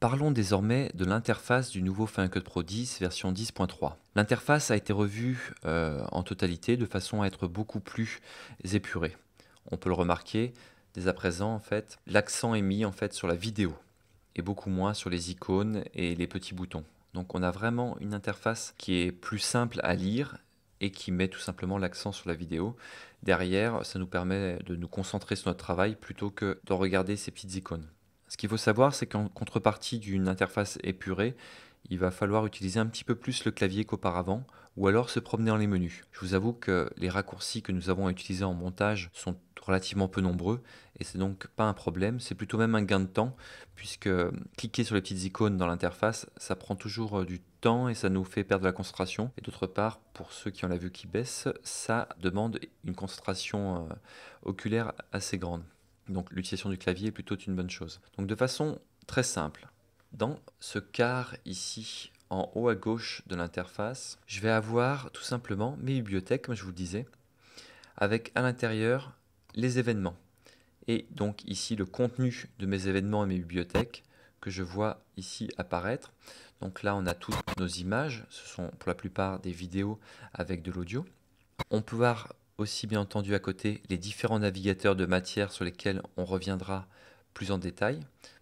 Parlons désormais de l'interface du nouveau Cut Pro 10 version 10.3. L'interface a été revue euh, en totalité de façon à être beaucoup plus épurée. On peut le remarquer dès à présent en fait, l'accent est mis en fait sur la vidéo et beaucoup moins sur les icônes et les petits boutons. Donc on a vraiment une interface qui est plus simple à lire et qui met tout simplement l'accent sur la vidéo. Derrière, ça nous permet de nous concentrer sur notre travail plutôt que de regarder ces petites icônes. Ce qu'il faut savoir, c'est qu'en contrepartie d'une interface épurée, il va falloir utiliser un petit peu plus le clavier qu'auparavant, ou alors se promener dans les menus. Je vous avoue que les raccourcis que nous avons à utiliser en montage sont relativement peu nombreux, et c'est donc pas un problème, c'est plutôt même un gain de temps, puisque cliquer sur les petites icônes dans l'interface, ça prend toujours euh, du temps et ça nous fait perdre la concentration. Et d'autre part, pour ceux qui ont la vue qui baisse, ça demande une concentration euh, oculaire assez grande. Donc l'utilisation du clavier est plutôt une bonne chose. Donc de façon très simple, dans ce quart ici en haut à gauche de l'interface, je vais avoir tout simplement mes bibliothèques, comme je vous le disais, avec à l'intérieur les événements. Et donc ici le contenu de mes événements et mes bibliothèques que je vois ici apparaître. Donc là on a toutes nos images, ce sont pour la plupart des vidéos avec de l'audio. On peut voir aussi bien entendu à côté les différents navigateurs de matière sur lesquels on reviendra plus en détail.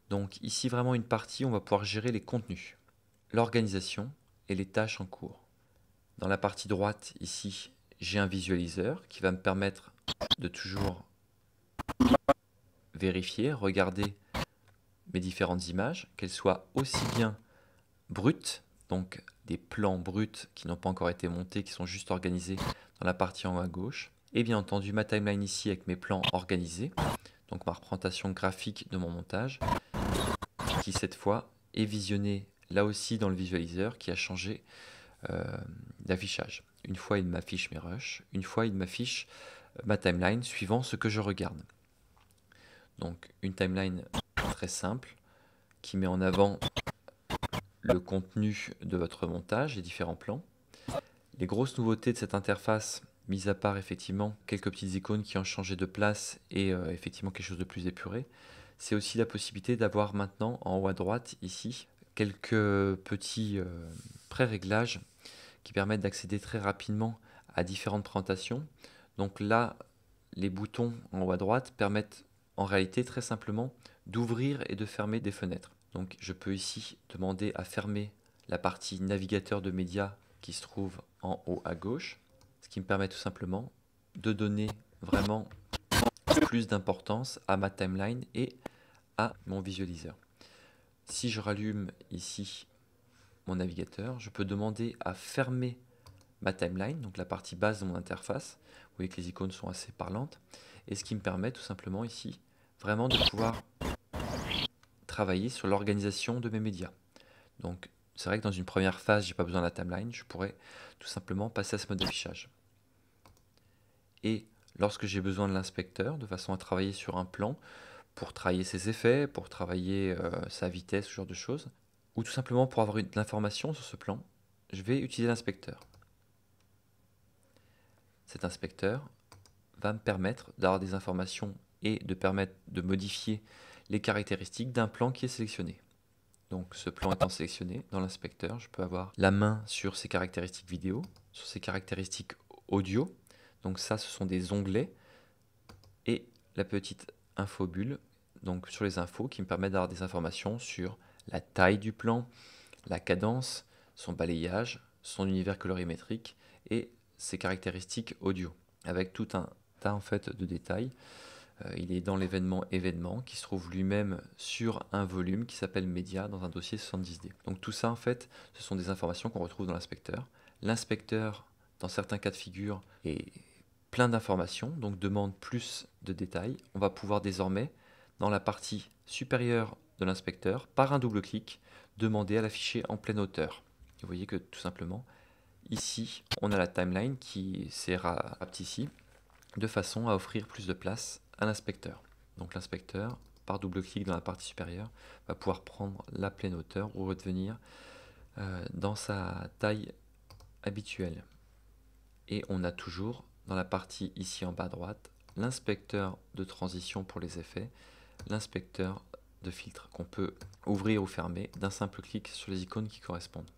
Donc ici vraiment une partie où on va pouvoir gérer les contenus, l'organisation et les tâches en cours. Dans la partie droite ici, j'ai un visualiseur qui va me permettre de toujours vérifier, regarder mes différentes images, qu'elles soient aussi bien brutes, donc des plans bruts qui n'ont pas encore été montés, qui sont juste organisés dans la partie en haut à gauche. Et bien entendu, ma timeline ici avec mes plans organisés, donc ma représentation graphique de mon montage, qui cette fois est visionnée là aussi dans le visualiseur qui a changé euh, d'affichage. Une fois, il m'affiche mes rushs, une fois, il m'affiche euh, ma timeline suivant ce que je regarde. Donc une timeline très simple qui met en avant le contenu de votre montage, les différents plans. Les grosses nouveautés de cette interface, mis à part effectivement quelques petites icônes qui ont changé de place et euh, effectivement quelque chose de plus épuré, c'est aussi la possibilité d'avoir maintenant en haut à droite ici quelques petits euh, pré-réglages qui permettent d'accéder très rapidement à différentes présentations. Donc là, les boutons en haut à droite permettent en réalité très simplement d'ouvrir et de fermer des fenêtres. Donc je peux ici demander à fermer la partie navigateur de médias qui se trouve en haut à gauche, ce qui me permet tout simplement de donner vraiment plus d'importance à ma timeline et à mon visualiseur. Si je rallume ici mon navigateur, je peux demander à fermer ma timeline, donc la partie basse de mon interface. Vous voyez que les icônes sont assez parlantes. Et ce qui me permet tout simplement ici, vraiment de pouvoir travailler sur l'organisation de mes médias. Donc c'est vrai que dans une première phase, je n'ai pas besoin de la timeline, je pourrais tout simplement passer à ce mode d'affichage. Et lorsque j'ai besoin de l'inspecteur, de façon à travailler sur un plan, pour travailler ses effets, pour travailler euh, sa vitesse, ce genre de choses, ou tout simplement pour avoir de l'information sur ce plan, je vais utiliser l'inspecteur. Cet inspecteur va me permettre d'avoir des informations et de permettre de modifier les caractéristiques d'un plan qui est sélectionné. Donc ce plan étant sélectionné dans l'inspecteur, je peux avoir la main sur ses caractéristiques vidéo, sur ses caractéristiques audio. Donc ça, ce sont des onglets et la petite infobulle donc sur les infos qui me permet d'avoir des informations sur la taille du plan, la cadence, son balayage, son univers colorimétrique et ses caractéristiques audio avec tout un tas en fait de détails euh, il est dans l'événement événement qui se trouve lui-même sur un volume qui s'appelle média dans un dossier 70D. Donc tout ça en fait, ce sont des informations qu'on retrouve dans l'inspecteur. L'inspecteur, dans certains cas de figure, est plein d'informations, donc demande plus de détails. On va pouvoir désormais, dans la partie supérieure de l'inspecteur, par un double clic, demander à l'afficher en pleine hauteur. Vous voyez que tout simplement, ici, on a la timeline qui sert à petit ici, de façon à offrir plus de place inspecteur Donc l'inspecteur, par double clic dans la partie supérieure, va pouvoir prendre la pleine hauteur ou redevenir euh, dans sa taille habituelle. Et on a toujours dans la partie ici en bas à droite l'inspecteur de transition pour les effets, l'inspecteur de filtre qu'on peut ouvrir ou fermer d'un simple clic sur les icônes qui correspondent.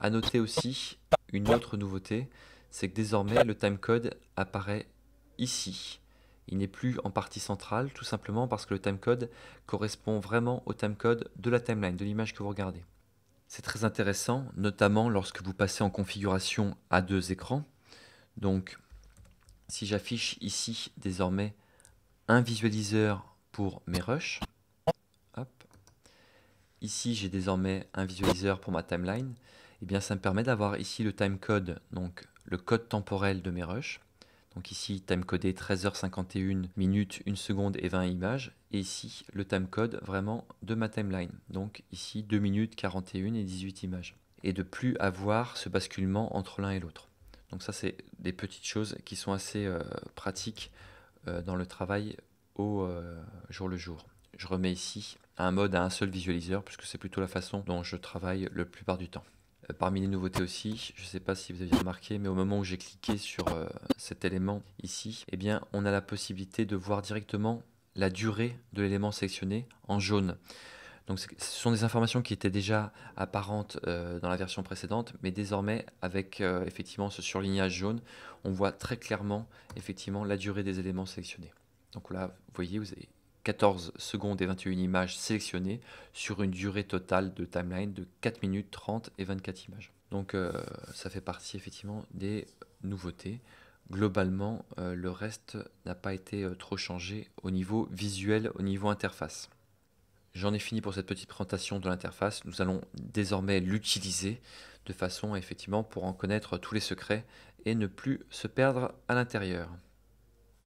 À noter aussi une autre nouveauté, c'est que désormais le timecode apparaît ici. Il n'est plus en partie centrale, tout simplement parce que le timecode correspond vraiment au timecode de la timeline, de l'image que vous regardez. C'est très intéressant, notamment lorsque vous passez en configuration à deux écrans. Donc, si j'affiche ici désormais un visualiseur pour mes rushs, ici j'ai désormais un visualiseur pour ma timeline, et eh bien ça me permet d'avoir ici le timecode, donc le code temporel de mes rushs, donc ici, timecodé 13h51 minutes, 1 seconde et 20 images. Et ici, le code vraiment de ma timeline. Donc ici, 2 minutes 41 et 18 images. Et de plus avoir ce basculement entre l'un et l'autre. Donc ça, c'est des petites choses qui sont assez euh, pratiques euh, dans le travail au euh, jour le jour. Je remets ici un mode à un seul visualiseur puisque c'est plutôt la façon dont je travaille plus plupart du temps. Euh, parmi les nouveautés aussi, je ne sais pas si vous avez remarqué, mais au moment où j'ai cliqué sur euh, cet élément ici, eh bien, on a la possibilité de voir directement la durée de l'élément sélectionné en jaune. Donc, ce sont des informations qui étaient déjà apparentes euh, dans la version précédente, mais désormais, avec effectivement ce surlignage jaune, on voit très clairement effectivement la durée des éléments sélectionnés. Donc là, vous voyez, vous avez 14 secondes et 21 images sélectionnées sur une durée totale de timeline de 4 minutes 30 et 24 images. Donc euh, ça fait partie effectivement des nouveautés. Globalement, euh, le reste n'a pas été euh, trop changé au niveau visuel, au niveau interface. J'en ai fini pour cette petite présentation de l'interface. Nous allons désormais l'utiliser de façon effectivement pour en connaître tous les secrets et ne plus se perdre à l'intérieur.